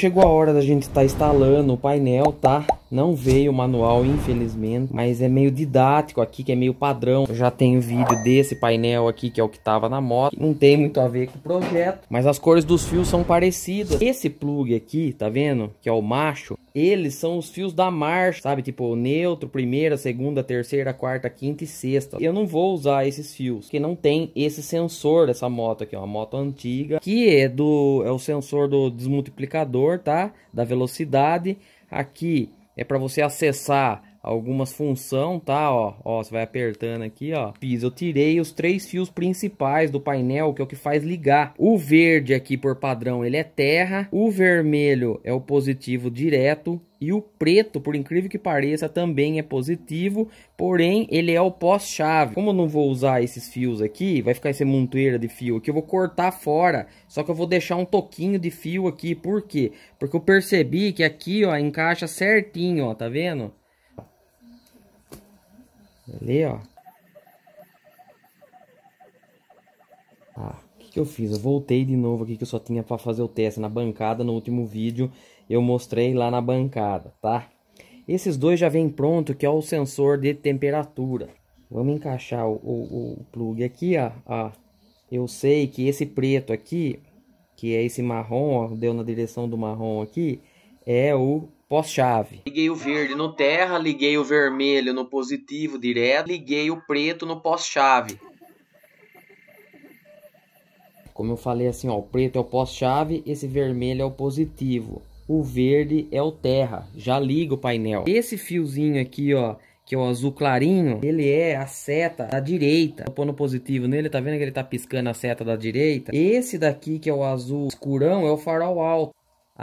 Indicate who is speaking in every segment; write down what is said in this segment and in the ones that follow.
Speaker 1: Chegou a hora da gente estar tá instalando o painel, tá? Não veio o manual, infelizmente, mas é meio didático aqui, que é meio padrão. Eu já tenho vídeo desse painel aqui, que é o que tava na moto. Não tem muito a ver com o projeto, mas as cores dos fios são parecidas. Esse plug aqui, tá vendo? Que é o macho. Eles são os fios da marcha, sabe? Tipo, neutro, primeira, segunda, terceira, quarta, quinta e sexta. Eu não vou usar esses fios, porque não tem esse sensor dessa moto aqui, uma moto antiga, que é do é o sensor do desmultiplicador, tá? Da velocidade. Aqui é para você acessar algumas função, tá? Ó, ó, você vai apertando aqui, ó. Fiz, eu tirei os três fios principais do painel, que é o que faz ligar. O verde aqui, por padrão, ele é terra. O vermelho é o positivo direto. E o preto, por incrível que pareça, também é positivo, porém ele é o pós-chave. Como eu não vou usar esses fios aqui, vai ficar esse montoeira de fio aqui, eu vou cortar fora. Só que eu vou deixar um toquinho de fio aqui, por quê? Porque eu percebi que aqui, ó, encaixa certinho, ó, tá vendo? Ali, ó. Ah, o que, que eu fiz? Eu voltei de novo aqui que eu só tinha para fazer o teste na bancada. No último vídeo eu mostrei lá na bancada, tá? Esses dois já vem pronto, que é o sensor de temperatura. Vamos encaixar o, o, o plug aqui, ó, ó, Eu sei que esse preto aqui, que é esse marrom, ó, deu na direção do marrom aqui, é o pós-chave. Liguei o verde no terra, liguei o vermelho no positivo direto, liguei o preto no pós-chave. Como eu falei assim, ó, o preto é o pós-chave, esse vermelho é o positivo. O verde é o terra, já liga o painel. Esse fiozinho aqui, ó, que é o azul clarinho, ele é a seta da direita. pôr pondo positivo nele, tá vendo que ele tá piscando a seta da direita? Esse daqui, que é o azul escurão, é o farol alto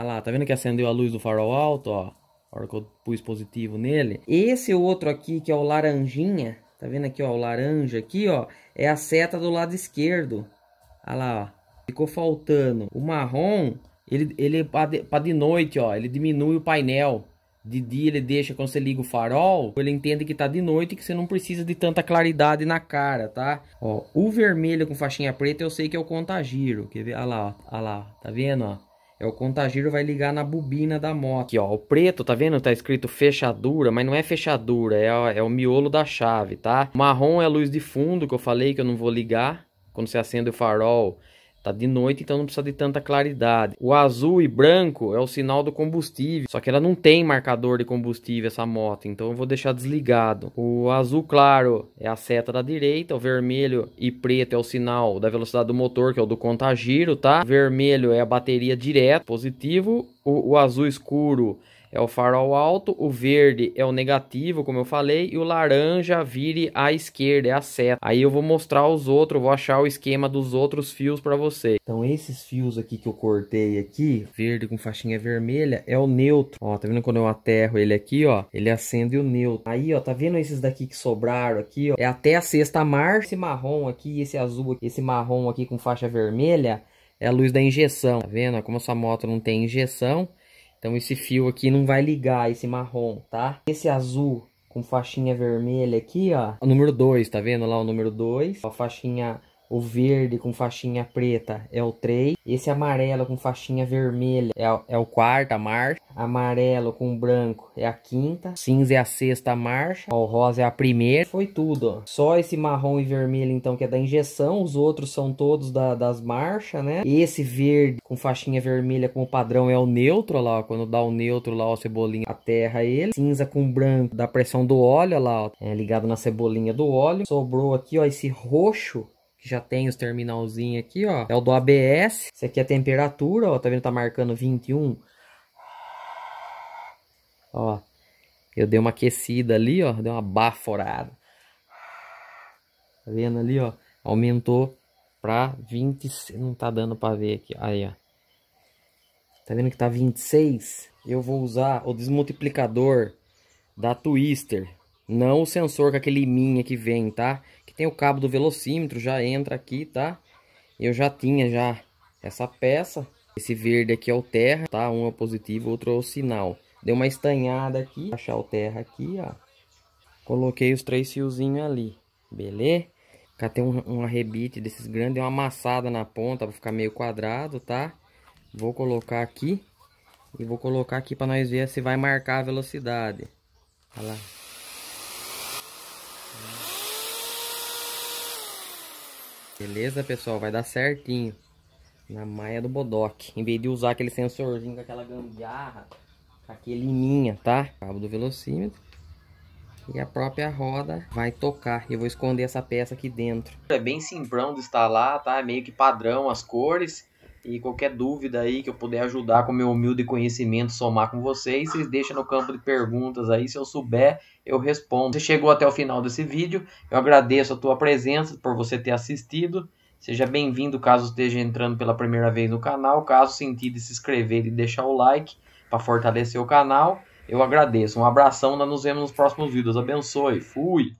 Speaker 1: lá, tá vendo que acendeu a luz do farol alto, ó? A hora que eu pus positivo nele. Esse outro aqui, que é o laranjinha, tá vendo aqui, ó? O laranja aqui, ó, é a seta do lado esquerdo. Olha lá, ó. Ficou faltando o marrom, ele, ele é para de noite, ó, ele diminui o painel. De dia ele deixa quando você liga o farol, ele entende que tá de noite e que você não precisa de tanta claridade na cara, tá? Ó, o vermelho com faixinha preta eu sei que é o contagiro, quer ver? Olha lá, ó, olha lá, tá vendo, ó? É o contagiro vai ligar na bobina da moto. Aqui, ó, o preto, tá vendo? Tá escrito fechadura, mas não é fechadura, é, é o miolo da chave, tá? O marrom é a luz de fundo que eu falei que eu não vou ligar. Quando você acende o farol, Tá de noite, então não precisa de tanta claridade. O azul e branco é o sinal do combustível. Só que ela não tem marcador de combustível essa moto, então eu vou deixar desligado. O azul claro é a seta da direita, o vermelho e preto é o sinal da velocidade do motor, que é o do contagiro, tá? O vermelho é a bateria direta, positivo. O, o azul escuro é o farol alto, o verde é o negativo, como eu falei, e o laranja vire à esquerda, é a seta. Aí eu vou mostrar os outros, vou achar o esquema dos outros fios para você. Então esses fios aqui que eu cortei aqui, verde com faixinha vermelha, é o neutro. Ó, tá vendo quando eu aterro ele aqui, ó, ele acende o neutro. Aí, ó, tá vendo esses daqui que sobraram aqui, ó, é até a sexta marcha. Esse marrom aqui, esse azul aqui, esse marrom aqui com faixa vermelha, é a luz da injeção, tá vendo? Como essa moto não tem injeção, então esse fio aqui não vai ligar, esse marrom, tá? Esse azul com faixinha vermelha aqui, ó. O número 2, tá vendo lá o número 2? A faixinha o verde com faixinha preta é o 3. Esse amarelo com faixinha vermelha é, é o quarta marcha. Amarelo com branco é a quinta. Cinza é a sexta marcha. o rosa é a primeira. Foi tudo, ó. Só esse marrom e vermelho, então, que é da injeção. Os outros são todos da, das marchas, né? Esse verde com faixinha vermelha como padrão é o neutro, lá, ó. Quando dá o neutro, lá, ó, a cebolinha aterra ele. Cinza com branco da pressão do óleo, lá, ó. É ligado na cebolinha do óleo. Sobrou aqui, ó, esse roxo que já tem os terminalzinhos aqui, ó. É o do ABS. Esse aqui é a temperatura, ó. Tá vendo? Tá marcando 21. Ó. Eu dei uma aquecida ali, ó. Deu uma baforada. Tá vendo ali, ó? Aumentou pra 20... Não tá dando pra ver aqui. Aí, ó. Tá vendo que tá 26? Eu vou usar o desmultiplicador da Twister. Não o sensor com aquele minha que vem, tá? Tem o cabo do velocímetro, já entra aqui, tá? Eu já tinha já essa peça. Esse verde aqui é o terra, tá? Um é o positivo, outro é o sinal. Deu uma estanhada aqui, achar o terra aqui, ó. Coloquei os três fiozinhos ali, beleza? Catei um, um arrebite desses grandes, deu uma amassada na ponta pra ficar meio quadrado, tá? Vou colocar aqui e vou colocar aqui pra nós ver se vai marcar a velocidade. Olha lá. Beleza, pessoal? Vai dar certinho. Na maia do bodoque. Em vez de usar aquele sensorzinho com aquela gambiarra, com aquele minha, tá? Cabo do velocímetro. E a própria roda vai tocar. E eu vou esconder essa peça aqui dentro. É bem simplão de instalar, tá? É meio que padrão as cores. E qualquer dúvida aí que eu puder ajudar com meu humilde conhecimento, somar com vocês, vocês deixam no campo de perguntas aí. Se eu souber, eu respondo. Você chegou até o final desse vídeo. Eu agradeço a tua presença por você ter assistido. Seja bem-vindo caso esteja entrando pela primeira vez no canal. Caso sentido se inscrever e deixar o like para fortalecer o canal, eu agradeço. Um abração, nós nos vemos nos próximos vídeos. Abençoe. Fui!